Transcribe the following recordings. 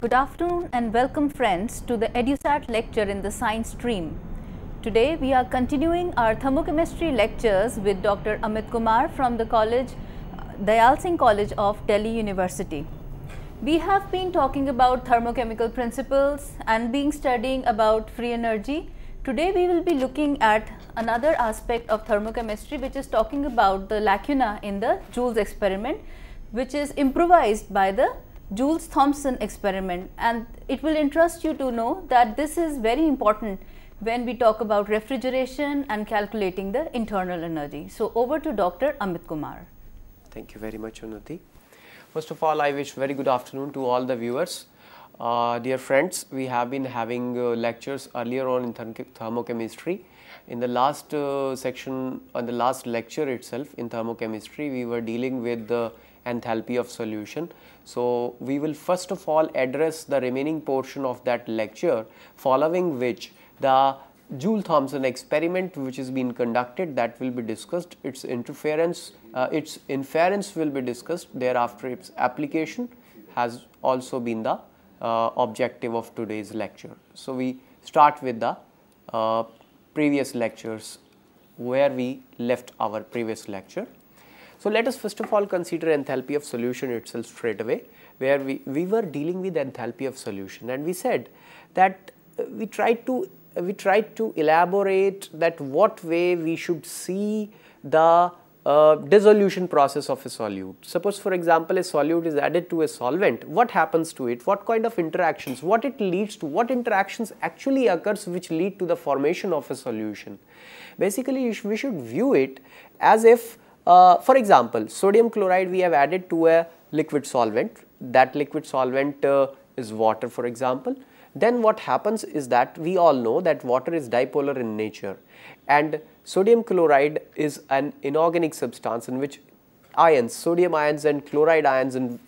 Good afternoon and welcome friends to the EDUSAT lecture in the science stream. Today we are continuing our thermochemistry lectures with Dr. Amit Kumar from the college, Dayal Singh College of Delhi University. We have been talking about thermochemical principles and being studying about free energy. Today we will be looking at another aspect of thermochemistry which is talking about the lacuna in the Joule's experiment which is improvised by the Joule's Thomson experiment and it will interest you to know that this is very important when we talk about refrigeration and calculating the internal energy. So over to Dr. Amit Kumar. Thank you very much, Unnati. First of all, I wish very good afternoon to all the viewers. Uh, dear friends, we have been having uh, lectures earlier on in thermochemistry. In the last uh, section, on the last lecture itself in thermochemistry, we were dealing with the enthalpy of solution. So, we will first of all address the remaining portion of that lecture following which the Joule-Thomson experiment which has been conducted that will be discussed, its interference, uh, its inference will be discussed thereafter its application has also been the uh, objective of today's lecture. So, we start with the uh, previous lectures where we left our previous lecture. So, let us first of all consider enthalpy of solution itself straight away where we, we were dealing with enthalpy of solution and we said that uh, we tried to we tried to elaborate that what way we should see the uh, dissolution process of a solute. Suppose for example, a solute is added to a solvent, what happens to it, what kind of interactions, what it leads to, what interactions actually occurs which lead to the formation of a solution. Basically, sh we should view it as if uh, for example, sodium chloride we have added to a liquid solvent, that liquid solvent uh, is water for example then what happens is that we all know that water is dipolar in nature and sodium chloride is an inorganic substance in which ions, sodium ions and chloride ions in,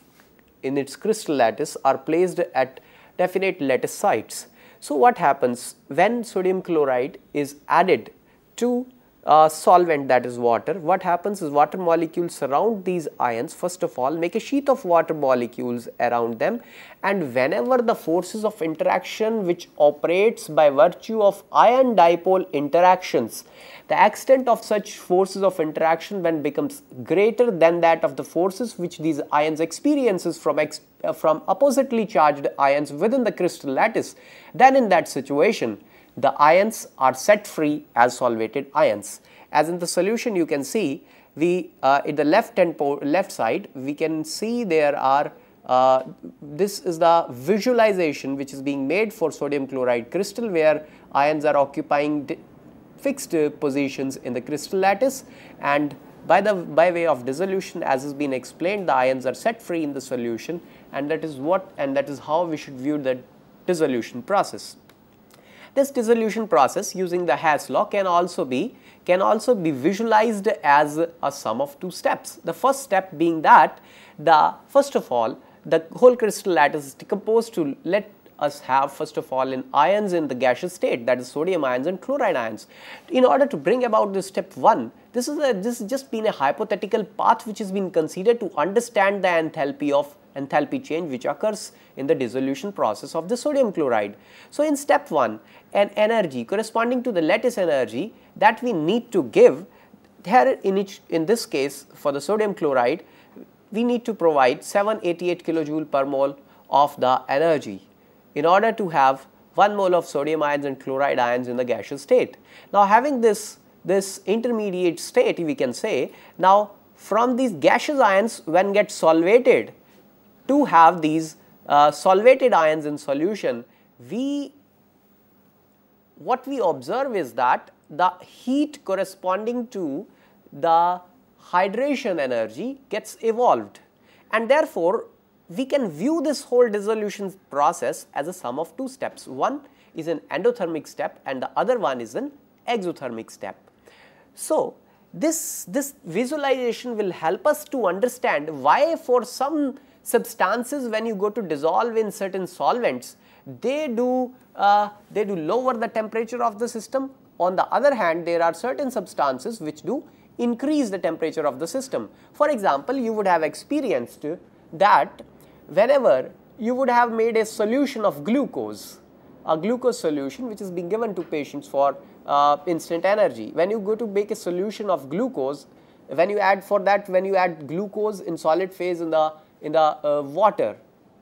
in its crystal lattice are placed at definite lattice sites. So what happens when sodium chloride is added to uh, solvent that is water, what happens is water molecules surround these ions first of all make a sheath of water molecules around them and whenever the forces of interaction which operates by virtue of ion dipole interactions, the extent of such forces of interaction then becomes greater than that of the forces which these ions experiences from ex uh, from oppositely charged ions within the crystal lattice, then in that situation the ions are set free as solvated ions. As in the solution you can see we uh, in the left hand left side we can see there are uh, this is the visualization which is being made for sodium chloride crystal where ions are occupying fixed uh, positions in the crystal lattice and by the by way of dissolution as has been explained the ions are set free in the solution and that is what and that is how we should view the dissolution process. This dissolution process using the Hess law can also be can also be visualized as a sum of two steps. The first step being that the first of all the whole crystal lattice is decomposed to let us have first of all in ions in the gaseous state that is sodium ions and chloride ions. In order to bring about this step 1, this is a, this has just been a hypothetical path which has been considered to understand the enthalpy of enthalpy change which occurs in the dissolution process of the sodium chloride. So, in step 1 an energy corresponding to the lattice energy that we need to give there in, each, in this case for the sodium chloride we need to provide 788 kilojoule per mole of the energy in order to have 1 mole of sodium ions and chloride ions in the gaseous state. Now having this, this intermediate state we can say now from these gaseous ions when get solvated to have these uh, solvated ions in solution we what we observe is that the heat corresponding to the hydration energy gets evolved and therefore we can view this whole dissolution process as a sum of two steps. One is an endothermic step and the other one is an exothermic step. So, this, this visualization will help us to understand why for some substances when you go to dissolve in certain solvents, they do, uh, they do lower the temperature of the system. On the other hand, there are certain substances which do increase the temperature of the system. For example, you would have experienced that whenever you would have made a solution of glucose, a glucose solution which is being given to patients for uh, instant energy. When you go to make a solution of glucose, when you add for that, when you add glucose in solid phase in the in the uh, water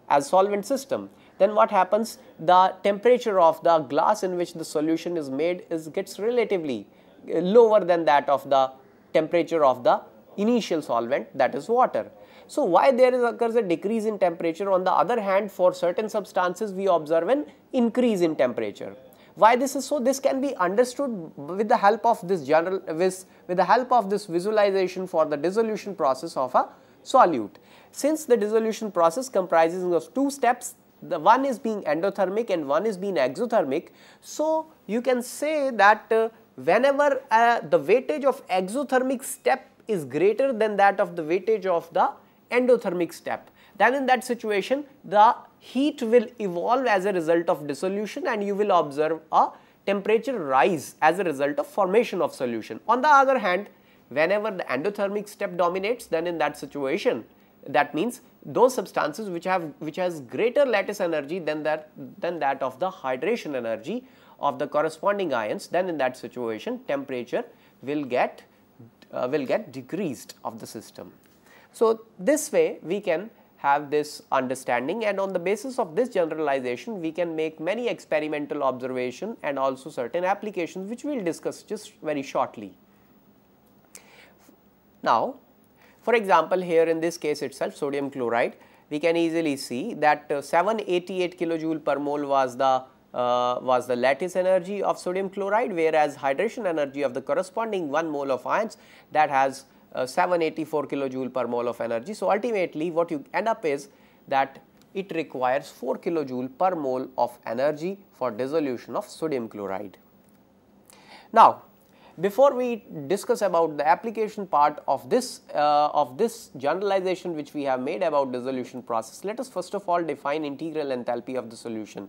as solvent system then what happens the temperature of the glass in which the solution is made is gets relatively uh, lower than that of the temperature of the initial solvent that is water. So, why there is occurs a decrease in temperature on the other hand for certain substances we observe an increase in temperature. Why this is so? This can be understood with the help of this general with, with the help of this visualization for the dissolution process of a solute. Since the dissolution process comprises of two steps, the one is being endothermic and one is being exothermic. So, you can say that uh, whenever uh, the weightage of exothermic step is greater than that of the weightage of the endothermic step, then in that situation the heat will evolve as a result of dissolution and you will observe a temperature rise as a result of formation of solution. On the other hand, whenever the endothermic step dominates, then in that situation that means those substances which have which has greater lattice energy than that than that of the hydration energy of the corresponding ions then in that situation temperature will get uh, will get decreased of the system. So, this way we can have this understanding and on the basis of this generalization we can make many experimental observation and also certain applications which we will discuss just very shortly. Now, for example, here in this case itself sodium chloride, we can easily see that uh, 788 kilojoule per mole was the uh, was the lattice energy of sodium chloride whereas hydration energy of the corresponding 1 mole of ions that has uh, 784 kilojoule per mole of energy. So, ultimately what you end up is that it requires 4 kilojoule per mole of energy for dissolution of sodium chloride. Now, before we discuss about the application part of this uh, of this generalization which we have made about dissolution process, let us first of all define integral enthalpy of the solution.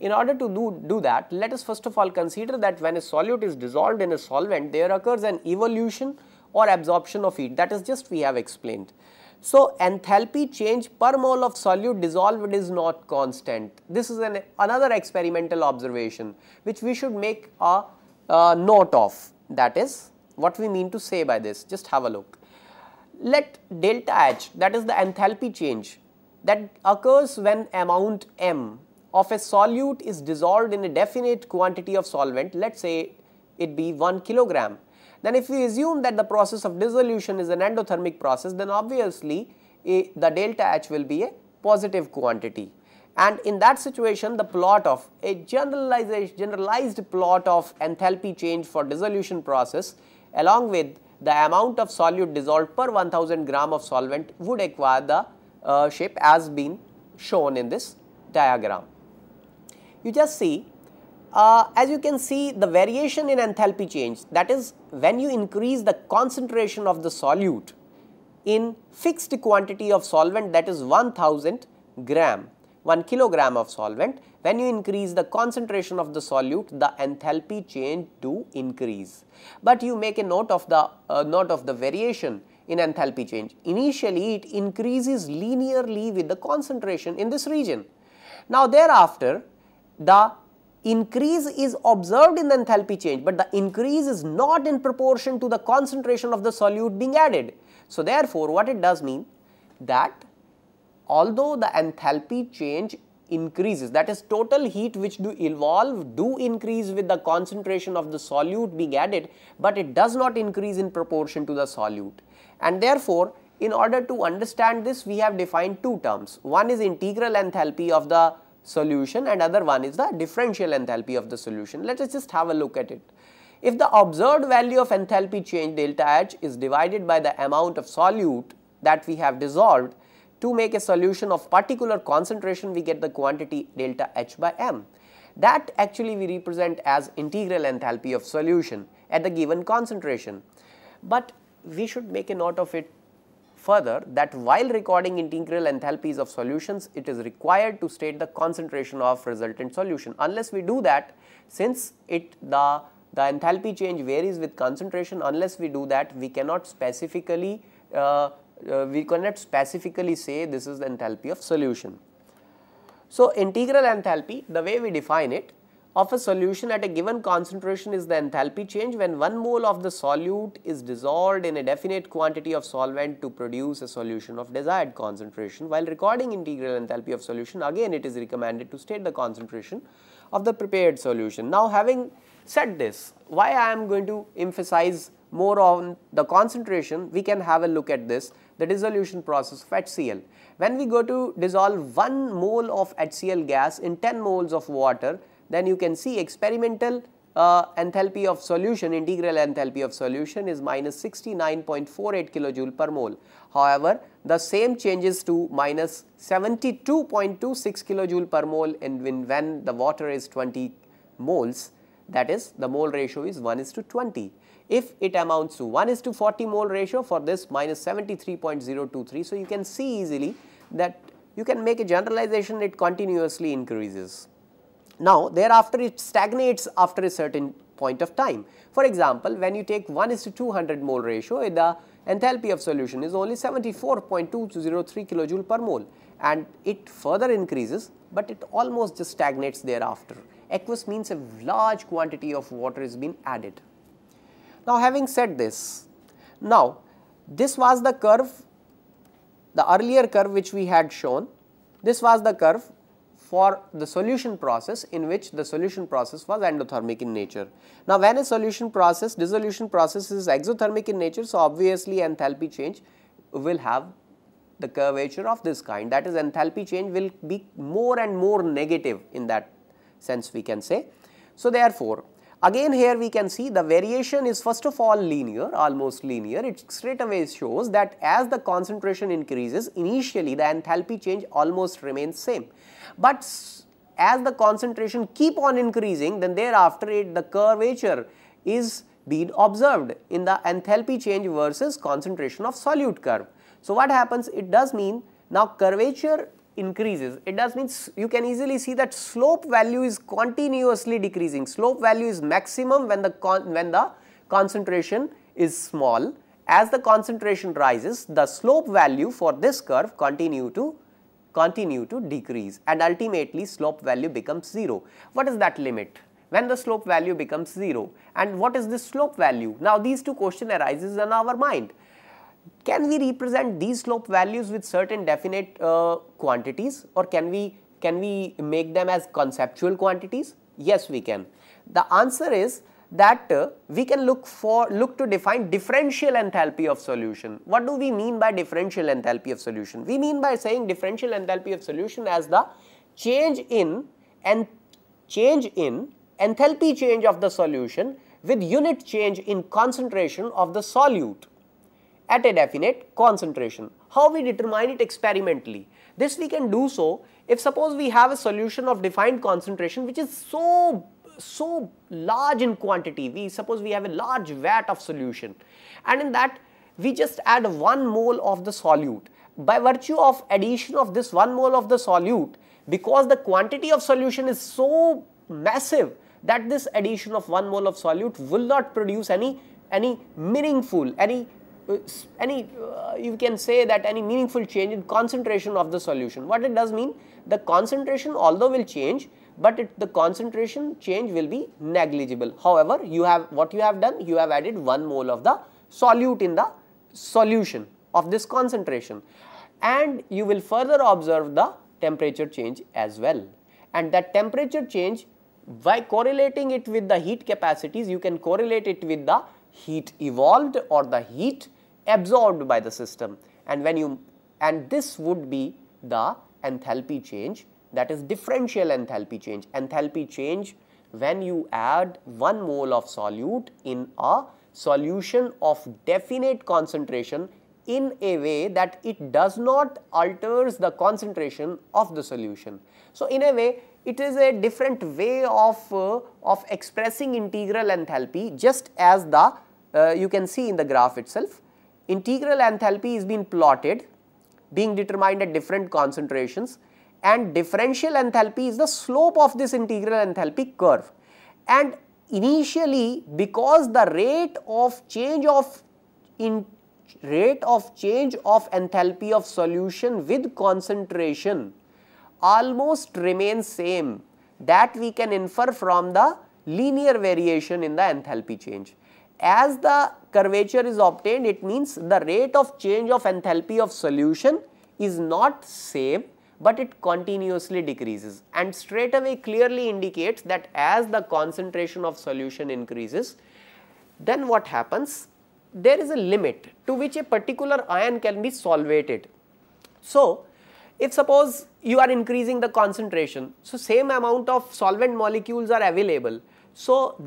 In order to do, do that, let us first of all consider that when a solute is dissolved in a solvent, there occurs an evolution or absorption of heat that is just we have explained. So, enthalpy change per mole of solute dissolved is not constant. This is an another experimental observation which we should make a uh, note of. That is what we mean to say by this. Just have a look. Let delta H, that is the enthalpy change that occurs when amount M of a solute is dissolved in a definite quantity of solvent, let us say it be 1 kilogram. Then if we assume that the process of dissolution is an endothermic process, then obviously a, eh, the delta H will be a positive quantity. And in that situation, the plot of a generalized plot of enthalpy change for dissolution process along with the amount of solute dissolved per 1000 gram of solvent would acquire the uh, shape as been shown in this diagram. You just see uh, as you can see the variation in enthalpy change that is when you increase the concentration of the solute in fixed quantity of solvent that is 1000 gram 1 kilogram of solvent, when you increase the concentration of the solute, the enthalpy change to increase. But you make a note of the uh, note of the variation in enthalpy change. Initially, it increases linearly with the concentration in this region. Now, thereafter, the increase is observed in the enthalpy change, but the increase is not in proportion to the concentration of the solute being added. So, therefore, what it does mean that although the enthalpy change increases that is total heat which do evolve do increase with the concentration of the solute being added but it does not increase in proportion to the solute and therefore in order to understand this we have defined two terms one is integral enthalpy of the solution and other one is the differential enthalpy of the solution let us just have a look at it if the observed value of enthalpy change delta H is divided by the amount of solute that we have dissolved to make a solution of particular concentration, we get the quantity delta H by m. That actually we represent as integral enthalpy of solution at the given concentration. But we should make a note of it further that while recording integral enthalpies of solutions, it is required to state the concentration of resultant solution. Unless we do that, since it the, the enthalpy change varies with concentration, unless we do that, we cannot specifically uh, uh, we cannot specifically say this is the enthalpy of solution. So, integral enthalpy the way we define it of a solution at a given concentration is the enthalpy change when 1 mole of the solute is dissolved in a definite quantity of solvent to produce a solution of desired concentration. While recording integral enthalpy of solution again it is recommended to state the concentration of the prepared solution. Now having said this, why I am going to emphasize more on the concentration, we can have a look at this, the dissolution process of HCl. When we go to dissolve 1 mole of HCl gas in 10 moles of water, then you can see experimental uh, enthalpy of solution, integral enthalpy of solution is minus 69.48 kilojoule per mole. However, the same changes to minus 72.26 kilojoule per mole in when the water is 20 moles that is the mole ratio is 1 is to 20 if it amounts to 1 is to 40 mole ratio for this minus 73.023. So, you can see easily that you can make a generalization it continuously increases. Now, thereafter it stagnates after a certain point of time. For example, when you take 1 is to 200 mole ratio the enthalpy of solution is only 74.203 kilojoule per mole and it further increases but it almost just stagnates thereafter. Aqueous means a large quantity of water is being added. Now having said this, now this was the curve, the earlier curve which we had shown, this was the curve for the solution process in which the solution process was endothermic in nature. Now when a solution process, dissolution process is exothermic in nature, so obviously enthalpy change will have the curvature of this kind that is enthalpy change will be more and more negative in that sense we can say. So therefore, Again here we can see the variation is first of all linear, almost linear. It straight away shows that as the concentration increases, initially the enthalpy change almost remains same. But as the concentration keep on increasing, then thereafter it, the curvature is being observed in the enthalpy change versus concentration of solute curve. So what happens? It does mean now curvature increases. It does means you can easily see that slope value is continuously decreasing. Slope value is maximum when the when the concentration is small. As the concentration rises, the slope value for this curve continue to continue to decrease and ultimately slope value becomes 0. What is that limit? When the slope value becomes 0 and what is this slope value? Now, these two question arises in our mind can we represent these slope values with certain definite uh, quantities or can we can we make them as conceptual quantities? Yes, we can. The answer is that uh, we can look for look to define differential enthalpy of solution. What do we mean by differential enthalpy of solution? We mean by saying differential enthalpy of solution as the change in and change in enthalpy change of the solution with unit change in concentration of the solute at a definite concentration. How we determine it experimentally? This we can do so if suppose we have a solution of defined concentration which is so so large in quantity, we suppose we have a large vat of solution and in that we just add 1 mole of the solute. By virtue of addition of this 1 mole of the solute, because the quantity of solution is so massive that this addition of 1 mole of solute will not produce any any meaningful, any any uh, you can say that any meaningful change in concentration of the solution. What it does mean? The concentration although will change, but it, the concentration change will be negligible. However, you have what you have done, you have added 1 mole of the solute in the solution of this concentration and you will further observe the temperature change as well. And that temperature change by correlating it with the heat capacities, you can correlate it with the heat evolved or the heat absorbed by the system and when you and this would be the enthalpy change that is differential enthalpy change. Enthalpy change when you add 1 mole of solute in a solution of definite concentration in a way that it does not alters the concentration of the solution. So, in a way it is a different way of, uh, of expressing integral enthalpy just as the uh, you can see in the graph itself integral enthalpy is being plotted being determined at different concentrations and differential enthalpy is the slope of this integral enthalpy curve. And initially because the rate of change of in rate of change of enthalpy of solution with concentration almost remains same that we can infer from the linear variation in the enthalpy change. As the curvature is obtained, it means the rate of change of enthalpy of solution is not same but it continuously decreases and straight away clearly indicates that as the concentration of solution increases, then what happens? There is a limit to which a particular ion can be solvated. So, if suppose you are increasing the concentration, so same amount of solvent molecules are available. So,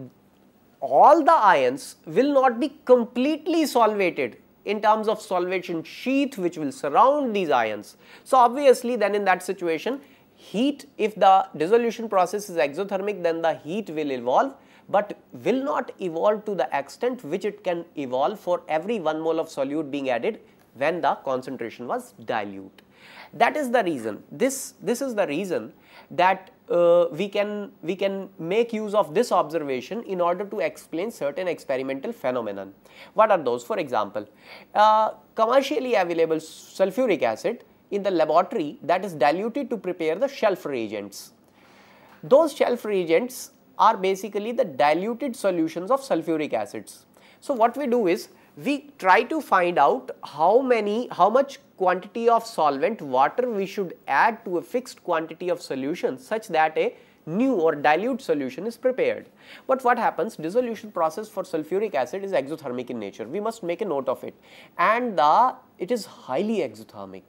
all the ions will not be completely solvated in terms of solvation sheath which will surround these ions. So obviously then in that situation heat if the dissolution process is exothermic then the heat will evolve but will not evolve to the extent which it can evolve for every 1 mole of solute being added when the concentration was dilute. That is the reason, this, this is the reason that uh, we can we can make use of this observation in order to explain certain experimental phenomenon. What are those? For example, uh, commercially available sulfuric acid in the laboratory that is diluted to prepare the shelf reagents. Those shelf reagents are basically the diluted solutions of sulfuric acids. So, what we do is we try to find out how many, how much quantity of solvent water we should add to a fixed quantity of solution such that a new or dilute solution is prepared. But what happens dissolution process for sulfuric acid is exothermic in nature. We must make a note of it and the it is highly exothermic.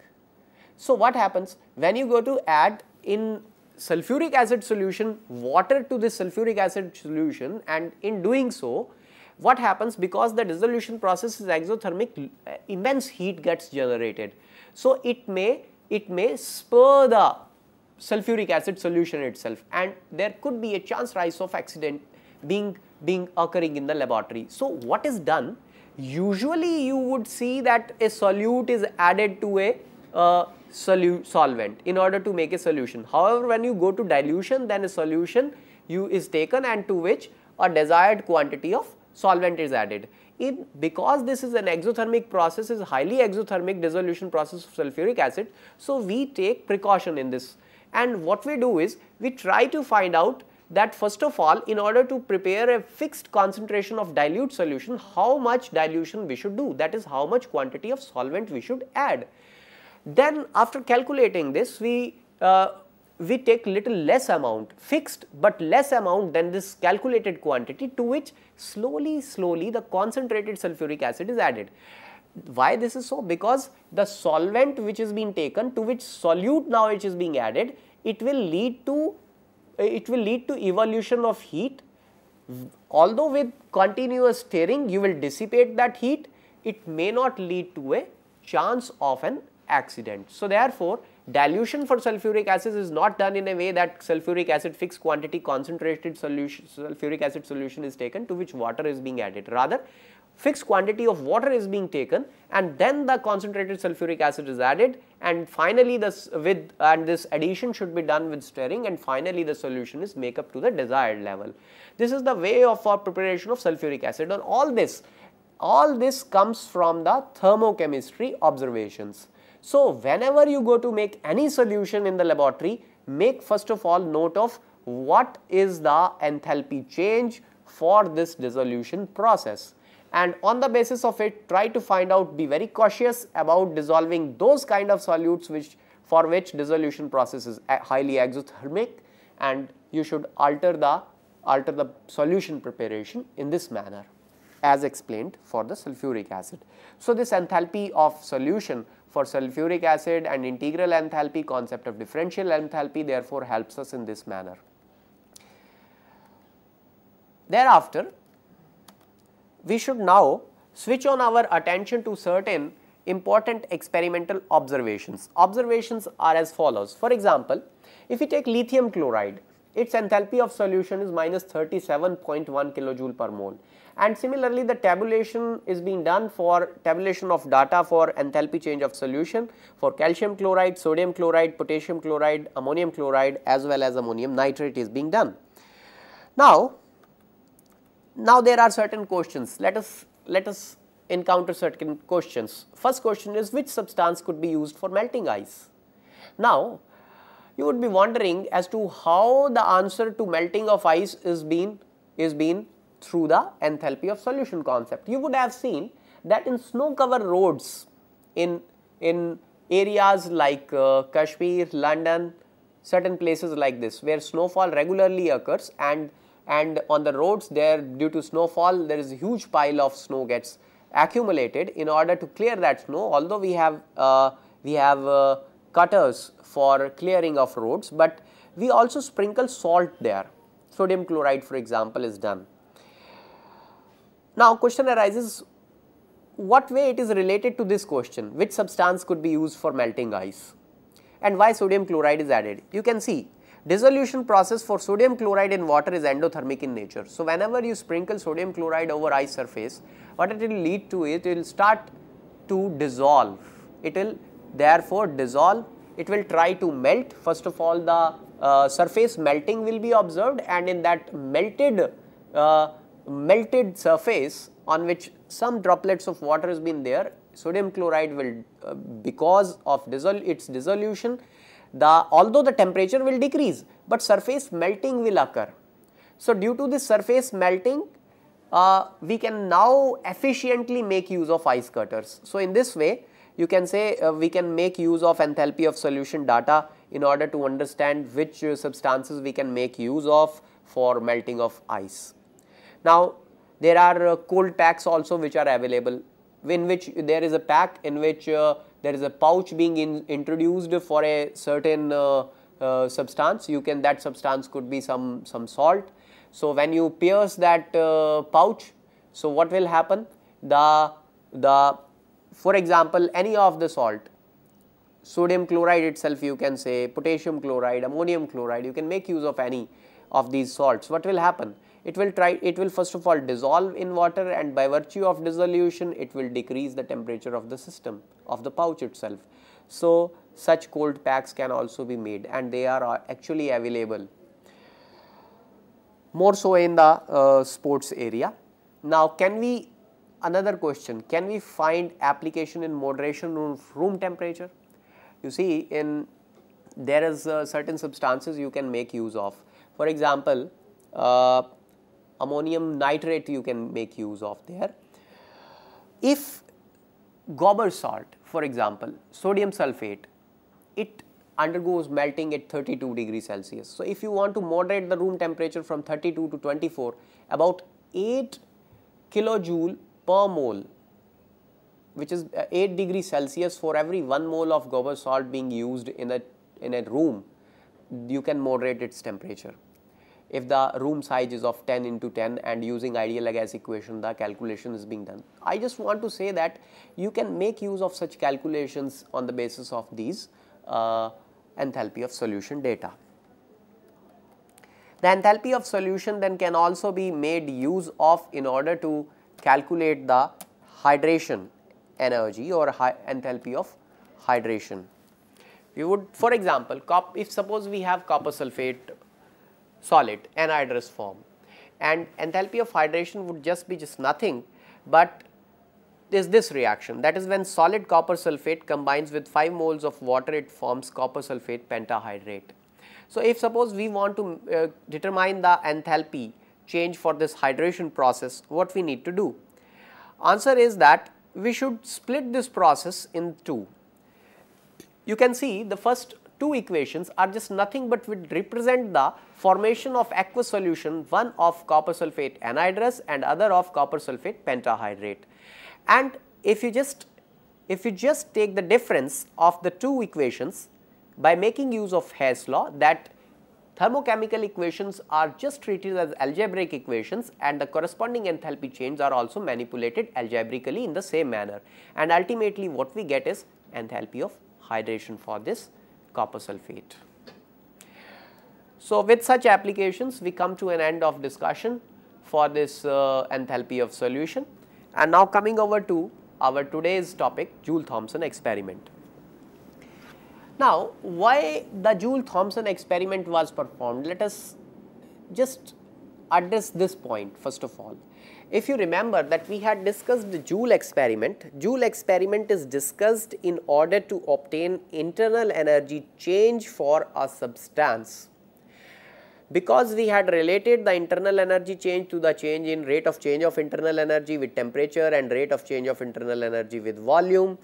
So what happens when you go to add in sulfuric acid solution water to this sulfuric acid solution and in doing so what happens because the dissolution process is exothermic, uh, immense heat gets generated. So it may, it may spur the sulfuric acid solution itself and there could be a chance rise of accident being, being occurring in the laboratory. So what is done? Usually you would see that a solute is added to a uh, solvent in order to make a solution. However, when you go to dilution then a solution you is taken and to which a desired quantity of solvent is added. In, because this is an exothermic process, is highly exothermic dissolution process of sulfuric acid. So, we take precaution in this and what we do is we try to find out that first of all in order to prepare a fixed concentration of dilute solution how much dilution we should do that is how much quantity of solvent we should add. Then after calculating this we uh, we take little less amount fixed but less amount than this calculated quantity to which slowly slowly the concentrated sulfuric acid is added. Why this is so? Because the solvent which is being taken to which solute now which is being added it will lead to it will lead to evolution of heat although with continuous stirring you will dissipate that heat it may not lead to a chance of an accident. So, therefore, dilution for sulfuric acid is not done in a way that sulfuric acid fixed quantity concentrated solution sulfuric acid solution is taken to which water is being added rather fixed quantity of water is being taken and then the concentrated sulfuric acid is added and finally this with and this addition should be done with stirring and finally the solution is make up to the desired level. This is the way of our preparation of sulfuric acid and all this all this comes from the thermochemistry observations. So whenever you go to make any solution in the laboratory, make first of all note of what is the enthalpy change for this dissolution process. And on the basis of it, try to find out, be very cautious about dissolving those kind of solutes which for which dissolution process is highly exothermic and you should alter the, alter the solution preparation in this manner as explained for the sulfuric acid. So, this enthalpy of solution for sulfuric acid and integral enthalpy concept of differential enthalpy therefore helps us in this manner. Thereafter, we should now switch on our attention to certain important experimental observations. Observations are as follows. For example, if we take lithium chloride, its enthalpy of solution is minus 37.1 kilojoule per mole and similarly, the tabulation is being done for tabulation of data for enthalpy change of solution for calcium chloride, sodium chloride, potassium chloride, ammonium chloride as well as ammonium nitrate is being done. Now, now there are certain questions. Let us let us encounter certain questions. First question is which substance could be used for melting ice? Now, you would be wondering as to how the answer to melting of ice is being is being through the enthalpy of solution concept. You would have seen that in snow covered roads in, in areas like uh, Kashmir, London, certain places like this where snowfall regularly occurs and, and on the roads there due to snowfall there is a huge pile of snow gets accumulated in order to clear that snow although we have, uh, we have uh, cutters for clearing of roads but we also sprinkle salt there sodium chloride for example is done now question arises what way it is related to this question which substance could be used for melting ice and why sodium chloride is added. You can see dissolution process for sodium chloride in water is endothermic in nature. So, whenever you sprinkle sodium chloride over ice surface what it will lead to is it will start to dissolve. It will therefore dissolve, it will try to melt first of all the uh, surface melting will be observed and in that melted uh, melted surface on which some droplets of water has been there, sodium chloride will, uh, because of dissol its dissolution, the although the temperature will decrease, but surface melting will occur. So, due to this surface melting, uh, we can now efficiently make use of ice cutters. So, in this way, you can say uh, we can make use of enthalpy of solution data in order to understand which uh, substances we can make use of for melting of ice. Now, there are uh, cold packs also which are available in which there is a pack in which uh, there is a pouch being in, introduced for a certain uh, uh substance you can that substance could be some some salt so when you pierce that uh, pouch so what will happen the the for example any of the salt sodium chloride itself you can say potassium chloride ammonium chloride you can make use of any of these salts what will happen it will try it will first of all dissolve in water and by virtue of dissolution it will decrease the temperature of the system of the pouch itself. So, such cold packs can also be made and they are uh, actually available more so in the uh, sports area. Now, can we another question can we find application in moderation room, room temperature? You see in there is uh, certain substances you can make use of. For example, uh, ammonium nitrate you can make use of there. If gobber salt for example sodium sulfate it undergoes melting at 32 degrees Celsius. So, if you want to moderate the room temperature from 32 to 24 about 8 kilojoule per mole which is uh, 8 degrees Celsius for every 1 mole of gobber salt being used in a, in a room you can moderate its temperature if the room size is of 10 into 10 and using ideal gas equation the calculation is being done. I just want to say that you can make use of such calculations on the basis of these uh, enthalpy of solution data. The enthalpy of solution then can also be made use of in order to calculate the hydration energy or enthalpy of hydration. You would for example, if suppose we have copper sulfate solid anhydrous form and enthalpy of hydration would just be just nothing but is this reaction that is when solid copper sulfate combines with 5 moles of water it forms copper sulfate pentahydrate. So, if suppose we want to uh, determine the enthalpy change for this hydration process what we need to do? Answer is that we should split this process in two. You can see the first two equations are just nothing but would represent the formation of aqueous solution one of copper sulfate anhydrous and other of copper sulfate pentahydrate. And if you just if you just take the difference of the two equations by making use of Hess's law that thermochemical equations are just treated as algebraic equations and the corresponding enthalpy changes are also manipulated algebraically in the same manner. And ultimately what we get is enthalpy of hydration for this copper sulfate. So, with such applications we come to an end of discussion for this uh, enthalpy of solution and now coming over to our today's topic Joule-Thomson experiment. Now, why the Joule-Thomson experiment was performed? Let us just address this point first of all. If you remember that we had discussed the Joule experiment, Joule experiment is discussed in order to obtain internal energy change for a substance. Because we had related the internal energy change to the change in rate of change of internal energy with temperature and rate of change of internal energy with volume,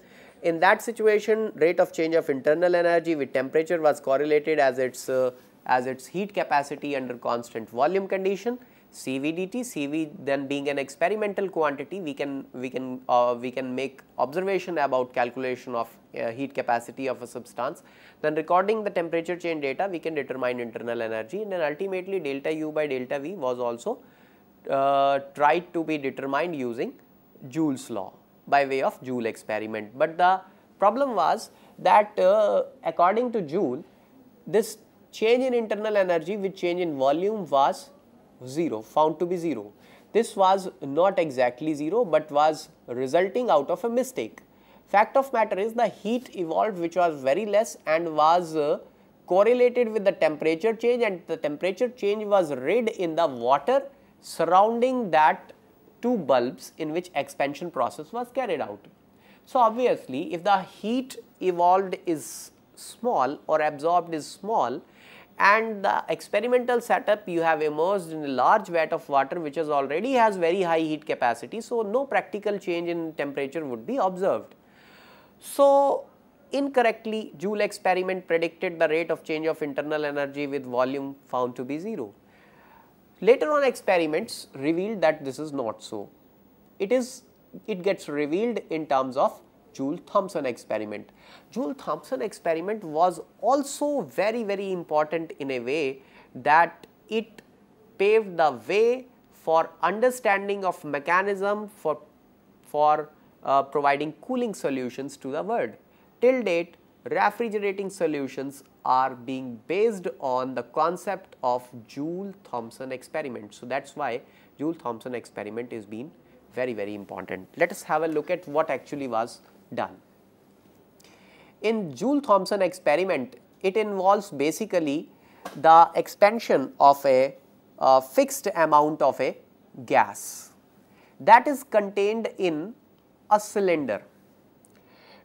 in that situation rate of change of internal energy with temperature was correlated as its uh, as its heat capacity under constant volume condition CVDT, CV then being an experimental quantity, we can we can uh, we can make observation about calculation of uh, heat capacity of a substance. Then recording the temperature change data, we can determine internal energy, and then ultimately delta U by delta V was also uh, tried to be determined using Joule's law by way of Joule experiment. But the problem was that uh, according to Joule, this change in internal energy with change in volume was 0 found to be 0. This was not exactly 0 but was resulting out of a mistake. Fact of matter is the heat evolved which was very less and was uh, correlated with the temperature change and the temperature change was read in the water surrounding that two bulbs in which expansion process was carried out. So, obviously, if the heat evolved is small or absorbed is small, and the experimental setup you have immersed in a large vat of water which is already has very high heat capacity. So, no practical change in temperature would be observed. So, incorrectly Joule experiment predicted the rate of change of internal energy with volume found to be 0. Later on experiments revealed that this is not so. It is it gets revealed in terms of Joule-Thomson experiment. Joule-Thomson experiment was also very, very important in a way that it paved the way for understanding of mechanism for, for uh, providing cooling solutions to the world. Till date, refrigerating solutions are being based on the concept of Joule-Thomson experiment. So, that is why Joule-Thomson experiment is being very, very important. Let us have a look at what actually was done. In Joule-Thomson experiment, it involves basically the expansion of a, a fixed amount of a gas that is contained in a cylinder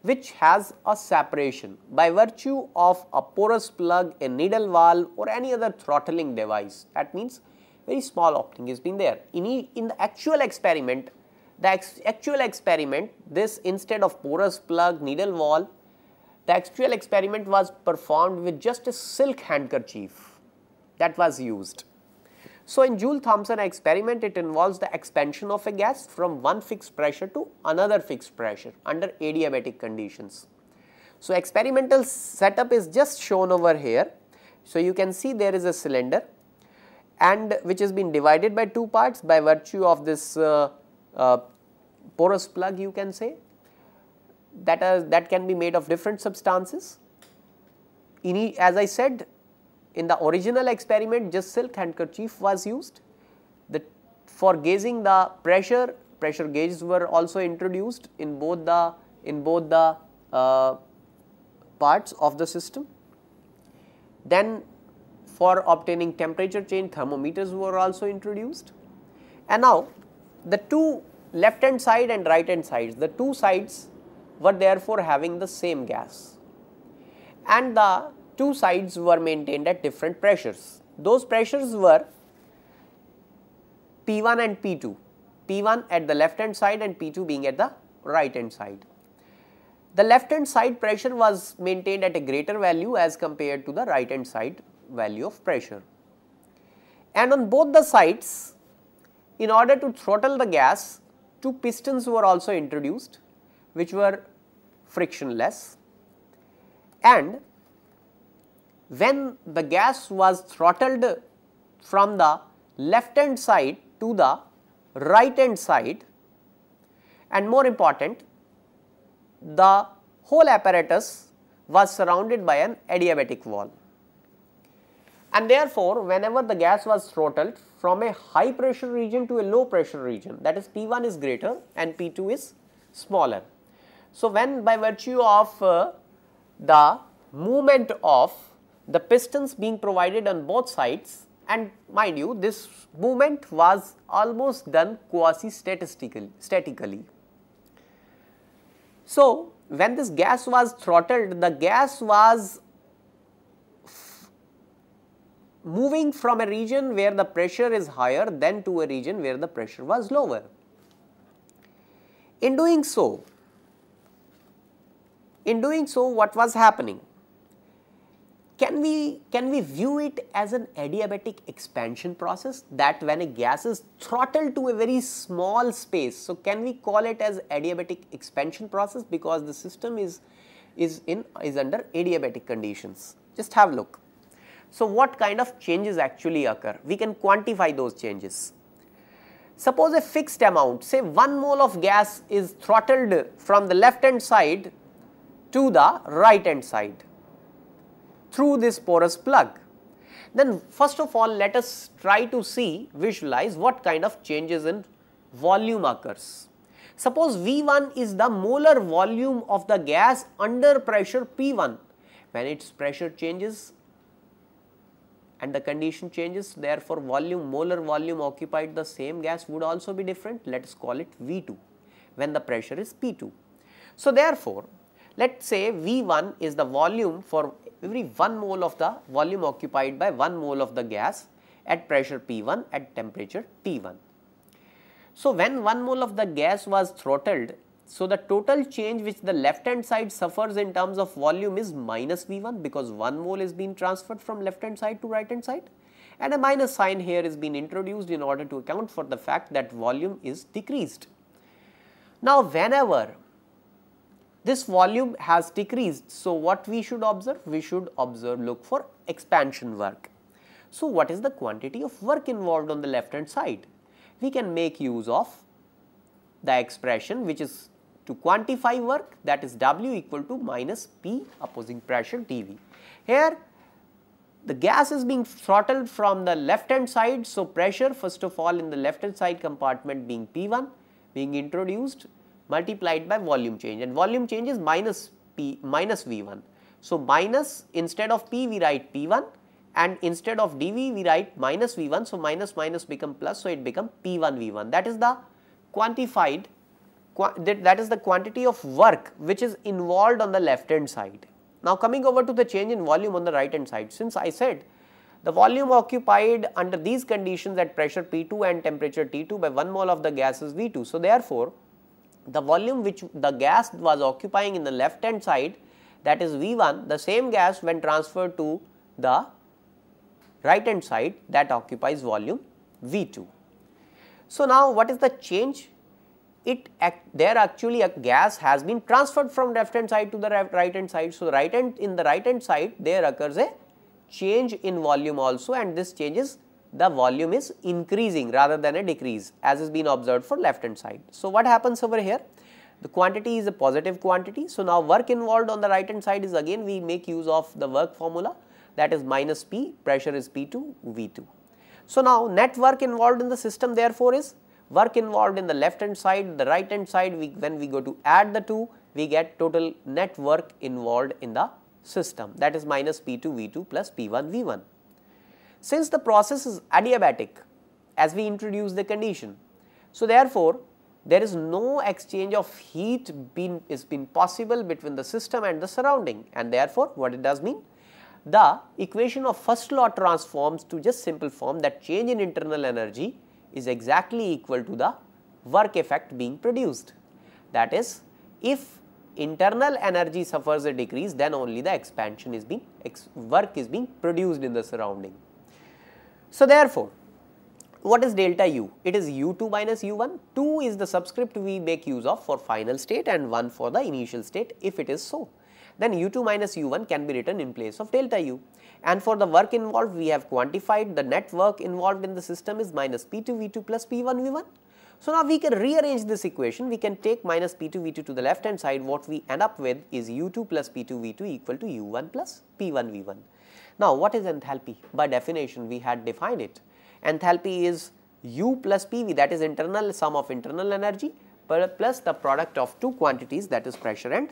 which has a separation by virtue of a porous plug, a needle valve or any other throttling device. That means very small opening is being there. In, in the actual experiment, the ex actual experiment, this instead of porous plug needle wall, the actual experiment was performed with just a silk handkerchief that was used. So, in Joule-Thomson experiment, it involves the expansion of a gas from one fixed pressure to another fixed pressure under adiabatic conditions. So, experimental setup is just shown over here. So, you can see there is a cylinder and which has been divided by two parts by virtue of this uh, uh, porous plug you can say that, that can be made of different substances. In, as I said in the original experiment just silk handkerchief was used the, for gauging the pressure pressure gauges were also introduced in both the in both the uh, parts of the system. Then for obtaining temperature change thermometers were also introduced and now the two left hand side and right hand sides, the two sides were therefore having the same gas and the two sides were maintained at different pressures. Those pressures were P1 and P2, P1 at the left hand side and P2 being at the right hand side. The left hand side pressure was maintained at a greater value as compared to the right hand side value of pressure. And on both the sides, in order to throttle the gas, two pistons were also introduced which were frictionless and when the gas was throttled from the left hand side to the right hand side and more important the whole apparatus was surrounded by an adiabatic wall. And therefore, whenever the gas was throttled from a high pressure region to a low pressure region that is P1 is greater and P2 is smaller. So, when by virtue of uh, the movement of the pistons being provided on both sides and mind you this movement was almost done quasi statistically statically. So, when this gas was throttled the gas was moving from a region where the pressure is higher than to a region where the pressure was lower. In doing so, in doing so what was happening? Can we, can we view it as an adiabatic expansion process that when a gas is throttled to a very small space, so can we call it as adiabatic expansion process because the system is, is, in, is under adiabatic conditions. Just have a look. So, what kind of changes actually occur? We can quantify those changes. Suppose a fixed amount, say 1 mole of gas is throttled from the left hand side to the right hand side through this porous plug. Then first of all, let us try to see, visualize what kind of changes in volume occurs. Suppose V1 is the molar volume of the gas under pressure P1. When its pressure changes, and the condition changes therefore volume molar volume occupied the same gas would also be different let us call it V2 when the pressure is P2. So, therefore, let us say V1 is the volume for every 1 mole of the volume occupied by 1 mole of the gas at pressure P1 at temperature T1. So, when 1 mole of the gas was throttled so the total change which the left hand side suffers in terms of volume is minus V1 because 1 mole is being transferred from left hand side to right hand side and a minus sign here is being introduced in order to account for the fact that volume is decreased. Now whenever this volume has decreased, so what we should observe? We should observe look for expansion work. So what is the quantity of work involved on the left hand side? We can make use of the expression which is to quantify work that is W equal to minus P opposing pressure dV. Here the gas is being throttled from the left hand side. So, pressure first of all in the left hand side compartment being P1 being introduced multiplied by volume change and volume change is minus P minus V1. So, minus instead of P we write P1 and instead of dV we write minus V1. So, minus minus become plus. So, it become P1 V1 that is the quantified that is the quantity of work which is involved on the left hand side. Now coming over to the change in volume on the right hand side, since I said the volume occupied under these conditions at pressure P2 and temperature T2 by 1 mole of the gas is V2. So therefore, the volume which the gas was occupying in the left hand side that is V1, the same gas when transferred to the right hand side that occupies volume V2. So now what is the change it act, there actually a gas has been transferred from left hand side to the right hand side. So, right hand in the right hand side there occurs a change in volume also and this changes the volume is increasing rather than a decrease as has been observed for left hand side. So, what happens over here? The quantity is a positive quantity. So, now work involved on the right hand side is again we make use of the work formula that is minus P pressure is P2 V2. So, now net work involved in the system therefore is work involved in the left hand side, the right hand side, we, when we go to add the two, we get total net work involved in the system that is minus P2 V2 plus P1 V1. Since the process is adiabatic as we introduce the condition, so therefore, there is no exchange of heat been is been possible between the system and the surrounding and therefore, what it does mean? The equation of first law transforms to just simple form that change in internal energy is exactly equal to the work effect being produced. That is, if internal energy suffers a decrease, then only the expansion is being ex work is being produced in the surrounding. So, therefore, what is delta u? It is u2 minus u1, 2 is the subscript we make use of for final state and 1 for the initial state if it is so then u2 minus u1 can be written in place of delta u. And for the work involved, we have quantified the net work involved in the system is minus p2 v2 plus p1 v1. So, now we can rearrange this equation, we can take minus p2 v2 to the left hand side, what we end up with is u2 plus p2 v2 equal to u1 plus p1 v1. Now, what is enthalpy? By definition, we had defined it. Enthalpy is u plus pv that is internal sum of internal energy plus the product of two quantities that is pressure and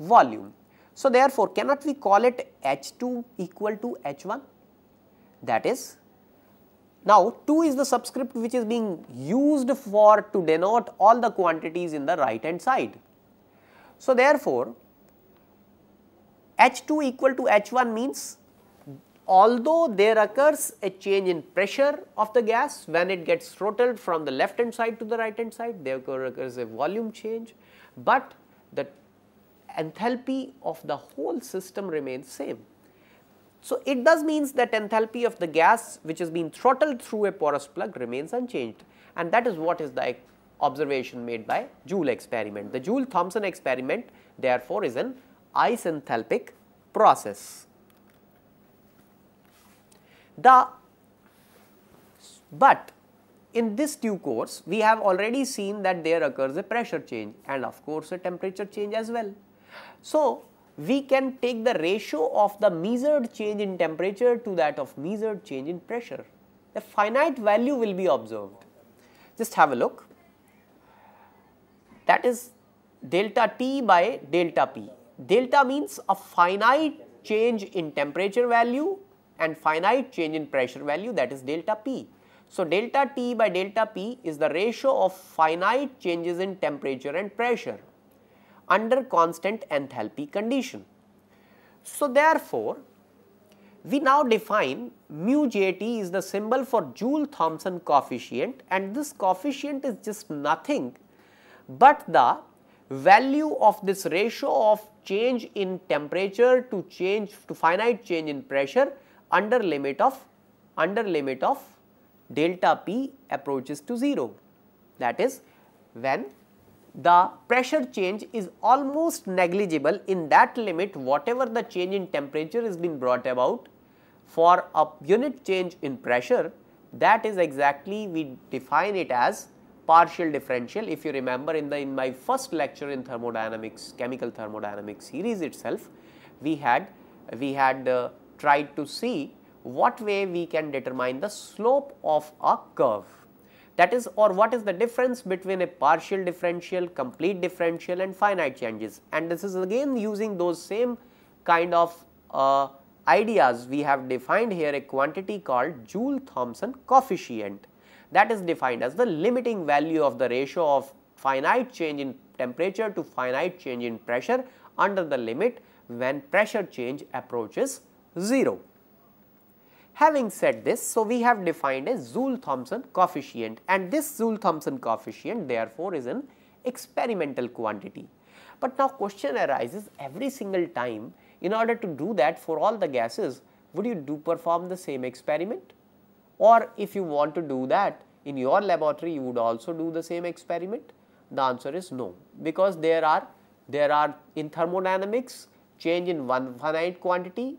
volume. So, therefore, cannot we call it H2 equal to H1? That is, now 2 is the subscript which is being used for to denote all the quantities in the right hand side. So, therefore, H2 equal to H1 means although there occurs a change in pressure of the gas when it gets throttled from the left hand side to the right hand side, there occurs a volume change, but the enthalpy of the whole system remains same. So, it does means that enthalpy of the gas which has been throttled through a porous plug remains unchanged and that is what is the observation made by Joule experiment. The Joule-Thomson experiment therefore is an isenthalpic process. The but in this due course we have already seen that there occurs a pressure change and of course a temperature change as well. So, we can take the ratio of the measured change in temperature to that of measured change in pressure. The finite value will be observed. Just have a look. That is delta T by delta P. Delta means a finite change in temperature value and finite change in pressure value that is delta P. So, delta T by delta P is the ratio of finite changes in temperature and pressure under constant enthalpy condition. So, therefore, we now define mu JT is the symbol for Joule-Thomson coefficient and this coefficient is just nothing but the value of this ratio of change in temperature to change to finite change in pressure under limit of under limit of delta P approaches to 0 that is when the pressure change is almost negligible in that limit whatever the change in temperature has been brought about for a unit change in pressure that is exactly we define it as partial differential if you remember in the in my first lecture in thermodynamics chemical thermodynamics series itself we had we had uh, tried to see what way we can determine the slope of a curve that is or what is the difference between a partial differential, complete differential and finite changes and this is again using those same kind of uh, ideas we have defined here a quantity called Joule-Thomson coefficient that is defined as the limiting value of the ratio of finite change in temperature to finite change in pressure under the limit when pressure change approaches 0. Having said this, so we have defined a Joule-Thomson coefficient and this Joule-Thomson coefficient therefore is an experimental quantity. But now question arises every single time in order to do that for all the gases, would you do perform the same experiment? Or if you want to do that in your laboratory, you would also do the same experiment? The answer is no, because there are, there are in thermodynamics change in one finite quantity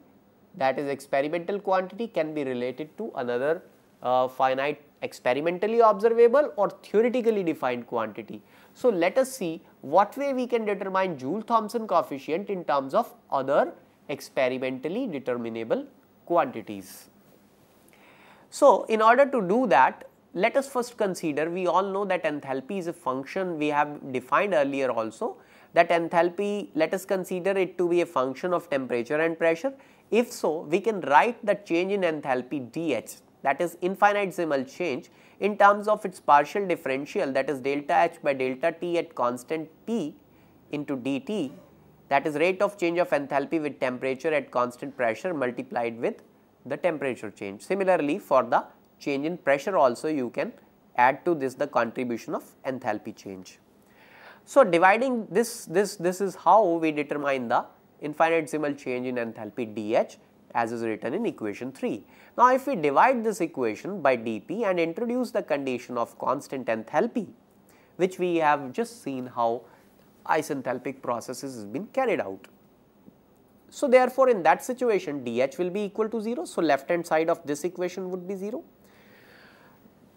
that is experimental quantity can be related to another uh, finite experimentally observable or theoretically defined quantity. So, let us see what way we can determine Joule-Thomson coefficient in terms of other experimentally determinable quantities. So, in order to do that, let us first consider we all know that enthalpy is a function we have defined earlier also that enthalpy let us consider it to be a function of temperature and pressure if so, we can write the change in enthalpy dH that is infinitesimal change in terms of its partial differential that is delta H by delta T at constant P into dT that is rate of change of enthalpy with temperature at constant pressure multiplied with the temperature change. Similarly, for the change in pressure also you can add to this the contribution of enthalpy change. So, dividing this, this, this is how we determine the infinitesimal change in enthalpy dH as is written in equation 3. Now, if we divide this equation by dP and introduce the condition of constant enthalpy, which we have just seen how isenthalpic processes has been carried out. So, therefore, in that situation dH will be equal to 0. So, left hand side of this equation would be 0.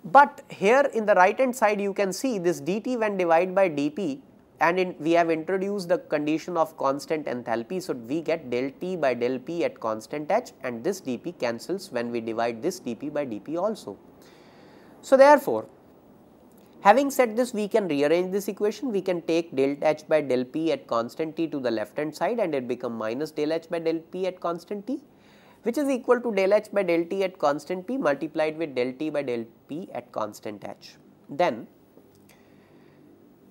But here in the right hand side you can see this dt when divided by dp and in, we have introduced the condition of constant enthalpy. So, we get del T by del P at constant H and this dP cancels when we divide this dP by dP also. So, therefore, having said this we can rearrange this equation, we can take del H by del P at constant T to the left hand side and it become minus del H by del P at constant T which is equal to del H by del T at constant P multiplied with del T by del P at constant H. Then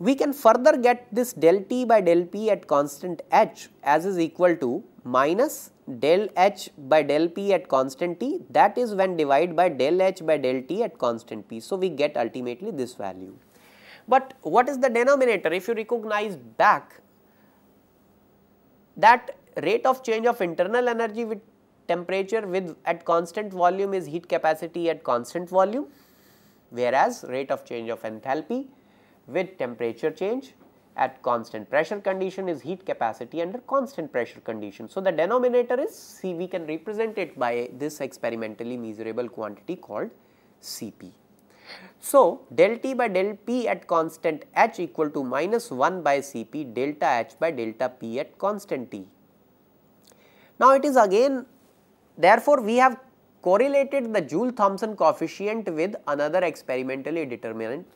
we can further get this del t by del p at constant h as is equal to minus del h by del p at constant t that is when divided by del h by del t at constant p. So, we get ultimately this value. But what is the denominator? If you recognize back that rate of change of internal energy with temperature with at constant volume is heat capacity at constant volume whereas rate of change of enthalpy with temperature change at constant pressure condition is heat capacity under constant pressure condition. So, the denominator is C we can represent it by this experimentally measurable quantity called Cp. So, del T by del P at constant H equal to minus 1 by Cp delta H by delta P at constant T. Now, it is again therefore, we have correlated the Joule-Thomson coefficient with another experimentally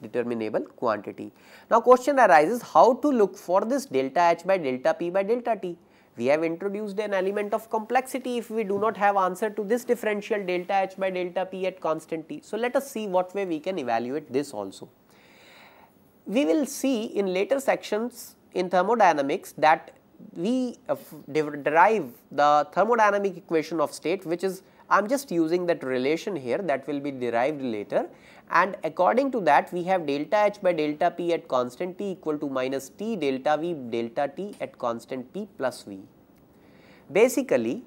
determinable quantity. Now question arises how to look for this delta H by delta P by delta T. We have introduced an element of complexity if we do not have answer to this differential delta H by delta P at constant T. So let us see what way we can evaluate this also. We will see in later sections in thermodynamics that we uh, derive the thermodynamic equation of state which is I am just using that relation here that will be derived later and according to that we have delta H by delta P at constant T equal to minus T delta V delta T at constant P plus V. Basically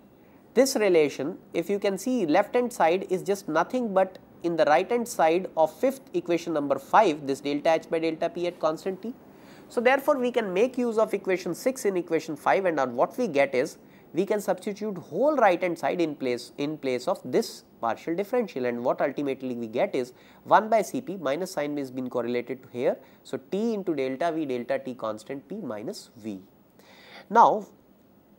this relation if you can see left hand side is just nothing but in the right hand side of fifth equation number 5 this delta H by delta P at constant T. So therefore we can make use of equation 6 in equation 5 and what we get is we can substitute whole right hand side in place in place of this partial differential and what ultimately we get is 1 by Cp minus sign has been correlated to here. So, T into delta V delta T constant P minus V. Now,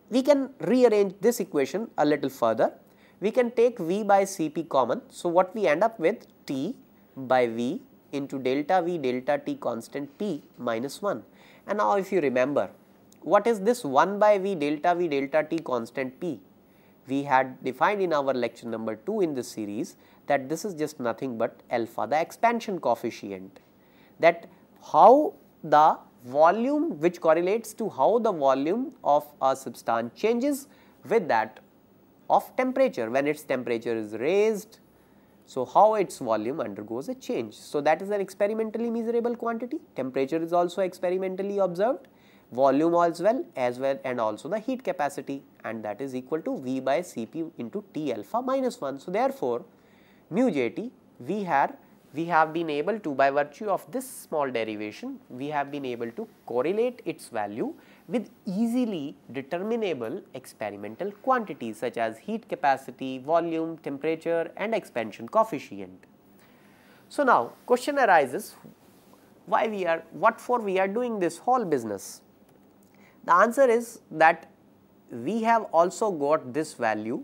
we can rearrange this equation a little further. We can take V by Cp common. So, what we end up with T by V into delta V delta T constant P minus 1. And now, if you remember what is this 1 by V delta V delta T constant P? We had defined in our lecture number 2 in this series that this is just nothing but alpha, the expansion coefficient that how the volume which correlates to how the volume of a substance changes with that of temperature when its temperature is raised. So, how its volume undergoes a change. So, that is an experimentally measurable quantity temperature is also experimentally observed volume as well as well and also the heat capacity and that is equal to V by Cp into T alpha minus 1. So, therefore, mu jt we have we have been able to by virtue of this small derivation we have been able to correlate its value with easily determinable experimental quantities such as heat capacity, volume, temperature and expansion coefficient. So, now question arises why we are what for we are doing this whole business. The answer is that we have also got this value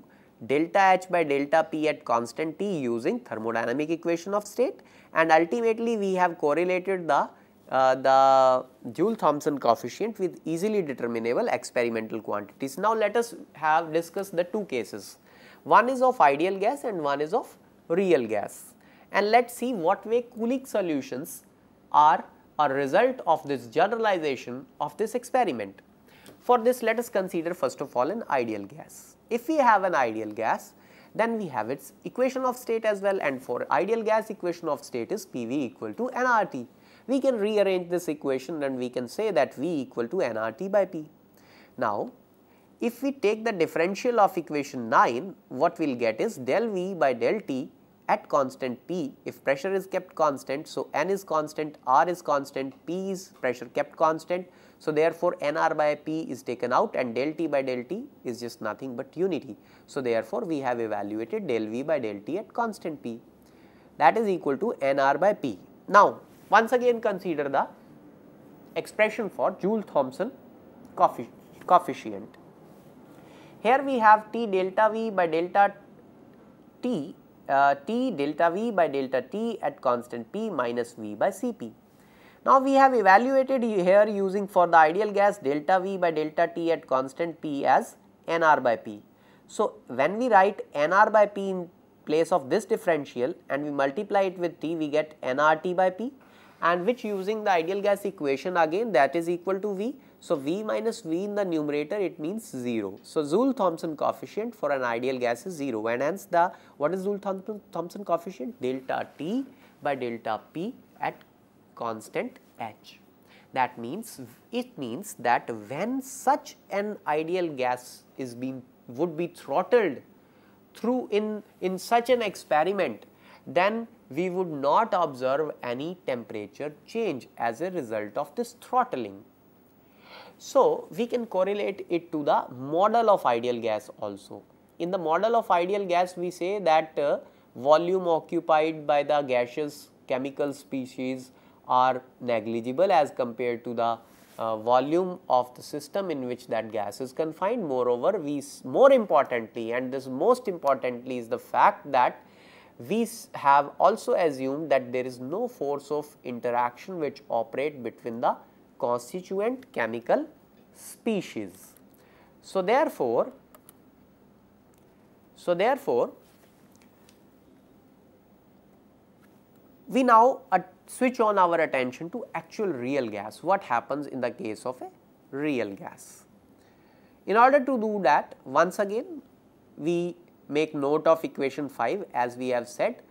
delta H by delta P at constant T using thermodynamic equation of state and ultimately we have correlated the uh, the Joule-Thomson coefficient with easily determinable experimental quantities. Now, let us have discuss the two cases. One is of ideal gas and one is of real gas. And let us see what way Kulik solutions are a result of this generalization of this experiment. For this let us consider first of all an ideal gas. If we have an ideal gas then we have its equation of state as well and for ideal gas equation of state is PV equal to nRT. We can rearrange this equation and we can say that V equal to nRT by P. Now if we take the differential of equation 9 what we will get is del V by del T at constant P if pressure is kept constant. So, N is constant, R is constant, P is pressure kept constant. So, therefore, nr by p is taken out and del t by del t is just nothing but unity. So, therefore, we have evaluated del v by del t at constant p that is equal to nr by p. Now, once again consider the expression for Joule-Thomson coefficient. Here we have t delta v by delta t, uh, t delta v by delta t at constant p minus v by Cp. Now we have evaluated here using for the ideal gas delta V by delta T at constant P as nR by P. So when we write nR by P in place of this differential and we multiply it with T we get nRT by P and which using the ideal gas equation again that is equal to V. So V minus V in the numerator it means 0. So Joule-Thomson coefficient for an ideal gas is 0 and hence the what is Joule-Thomson coefficient delta T by delta P at constant H. That means it means that when such an ideal gas is being would be throttled through in, in such an experiment, then we would not observe any temperature change as a result of this throttling. So, we can correlate it to the model of ideal gas also. In the model of ideal gas, we say that uh, volume occupied by the gaseous chemical species are negligible as compared to the uh, volume of the system in which that gas is confined. Moreover, we more importantly and this most importantly is the fact that we have also assumed that there is no force of interaction which operate between the constituent chemical species. So, therefore, so therefore, we now at switch on our attention to actual real gas, what happens in the case of a real gas. In order to do that, once again we make note of equation 5 as we have said.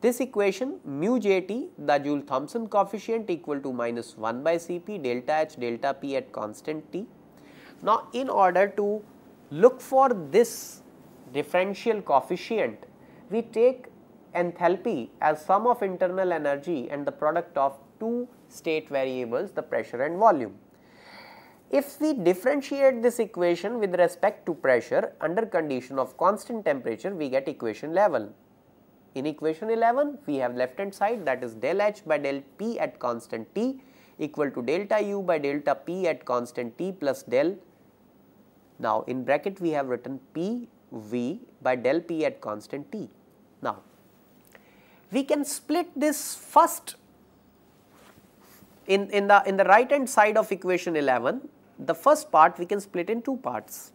This equation mu jt the Joule Thomson coefficient equal to minus 1 by Cp delta H delta P at constant T. Now, in order to look for this differential coefficient, we take enthalpy as sum of internal energy and the product of two state variables the pressure and volume. If we differentiate this equation with respect to pressure under condition of constant temperature we get equation 11. In equation 11 we have left hand side that is del h by del p at constant t equal to delta u by delta p at constant t plus del. Now in bracket we have written p v by del p at constant t. Now we can split this first in, in the in the right hand side of equation 11 the first part we can split in two parts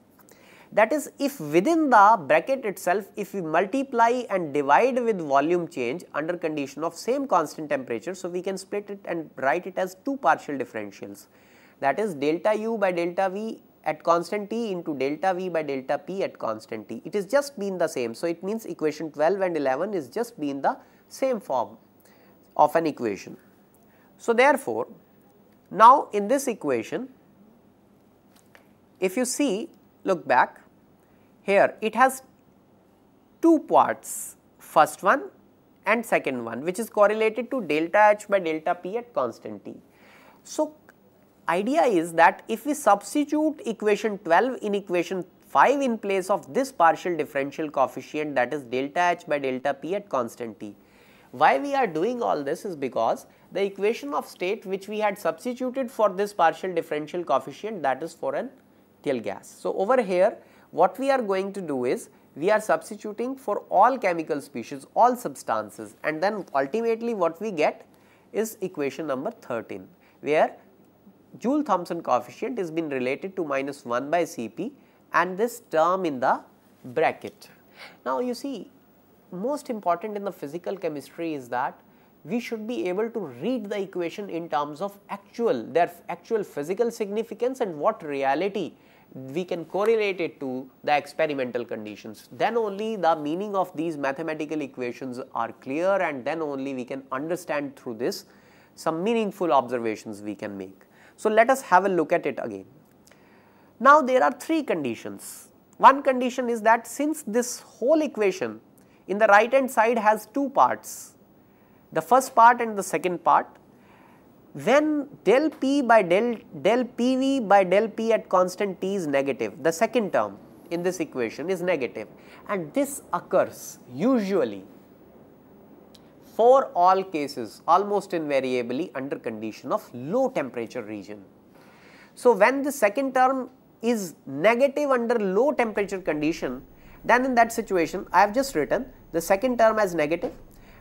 that is if within the bracket itself if we multiply and divide with volume change under condition of same constant temperature so we can split it and write it as two partial differentials that is delta u by delta v at constant t into delta v by delta p at constant t it is just been the same so it means equation 12 and 11 is just been the same form of an equation. So, therefore, now in this equation, if you see look back here it has two parts first one and second one which is correlated to delta H by delta P at constant T. So, idea is that if we substitute equation 12 in equation 5 in place of this partial differential coefficient that is delta H by delta P at constant T, why we are doing all this is because the equation of state which we had substituted for this partial differential coefficient that is for an ideal gas. So, over here what we are going to do is we are substituting for all chemical species, all substances and then ultimately what we get is equation number 13 where Joule Thomson coefficient is been related to minus 1 by Cp and this term in the bracket. Now you see most important in the physical chemistry is that we should be able to read the equation in terms of actual, their actual physical significance and what reality we can correlate it to the experimental conditions. Then only the meaning of these mathematical equations are clear and then only we can understand through this some meaningful observations we can make. So, let us have a look at it again. Now, there are three conditions. One condition is that since this whole equation in the right hand side has two parts, the first part and the second part. When del p by del, del pv by del p at constant t is negative, the second term in this equation is negative and this occurs usually for all cases almost invariably under condition of low temperature region. So, when the second term is negative under low temperature condition, then in that situation I have just written the second term as negative.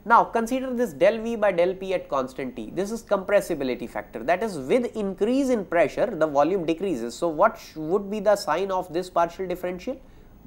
Now consider this del V by del P at constant T, this is compressibility factor that is with increase in pressure the volume decreases. So what would be the sign of this partial differential?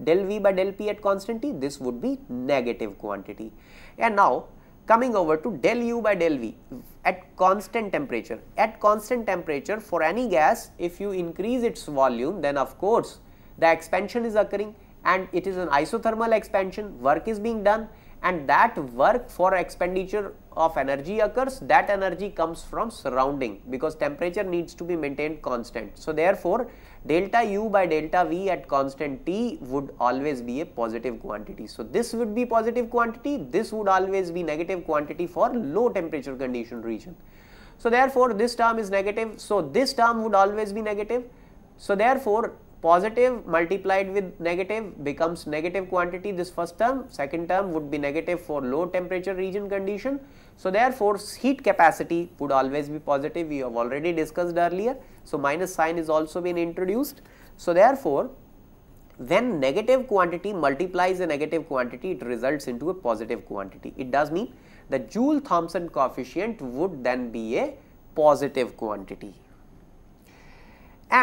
Del V by del P at constant T, this would be negative quantity. And now coming over to del u by del v at constant temperature. At constant temperature for any gas if you increase its volume then of course the expansion is occurring and it is an isothermal expansion work is being done and that work for expenditure of energy occurs that energy comes from surrounding because temperature needs to be maintained constant. So, therefore, delta U by delta V at constant T would always be a positive quantity. So, this would be positive quantity, this would always be negative quantity for low temperature condition region. So, therefore, this term is negative. So, this term would always be negative. So, therefore, positive multiplied with negative becomes negative quantity this first term second term would be negative for low temperature region condition so therefore heat capacity would always be positive we have already discussed earlier so minus sign is also been introduced so therefore when negative quantity multiplies a negative quantity it results into a positive quantity it does mean the joule thomson coefficient would then be a positive quantity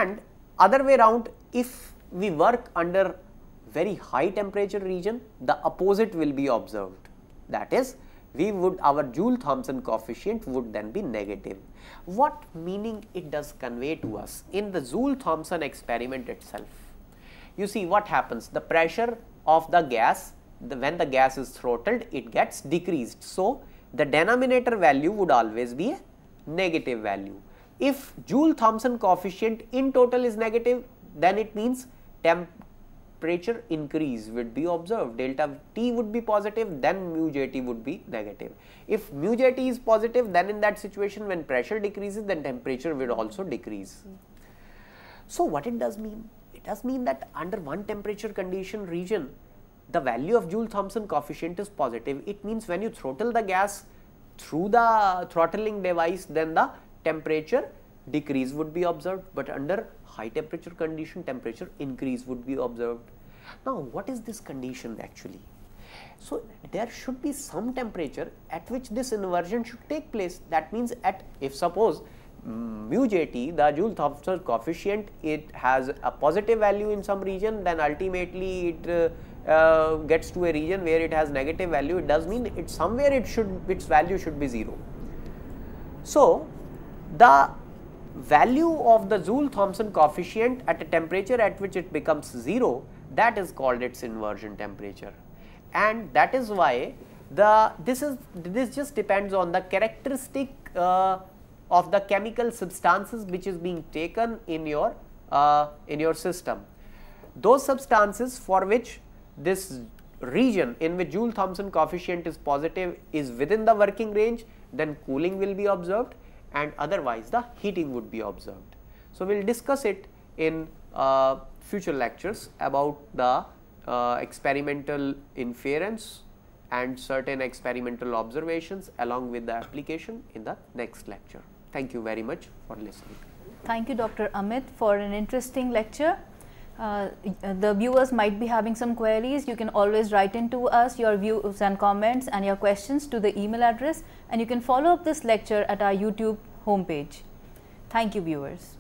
and other way round if we work under very high temperature region, the opposite will be observed. That is, we would our Joule Thomson coefficient would then be negative. What meaning it does convey to us in the Joule Thomson experiment itself? You see what happens the pressure of the gas the, when the gas is throttled it gets decreased. So, the denominator value would always be a negative value. If Joule Thomson coefficient in total is negative then it means temperature increase would be observed. Delta T would be positive, then mu JT would be negative. If mu JT is positive, then in that situation when pressure decreases, then temperature will also decrease. So, what it does mean? It does mean that under one temperature condition region, the value of Joule-Thomson coefficient is positive. It means when you throttle the gas through the throttling device, then the temperature decrease would be observed. But under high temperature condition, temperature increase would be observed. Now, what is this condition actually? So, there should be some temperature at which this inversion should take place. That means, at if suppose mm, mu jt, the Joule-Thomson coefficient, it has a positive value in some region, then ultimately it uh, uh, gets to a region where it has negative value. It does mean it somewhere it should its value should be zero. So, the value of the Joule-Thomson coefficient at a temperature at which it becomes 0 that is called its inversion temperature and that is why the this is this just depends on the characteristic uh, of the chemical substances which is being taken in your uh, in your system those substances for which this region in which Joule Thomson coefficient is positive is within the working range then cooling will be observed and otherwise the heating would be observed. So, we will discuss it in uh, future lectures about the uh, experimental inference and certain experimental observations along with the application in the next lecture. Thank you very much for listening. Thank you Dr. Amit for an interesting lecture. Uh, the viewers might be having some queries. You can always write in to us your views and comments and your questions to the email address and you can follow up this lecture at our YouTube homepage. Thank you viewers.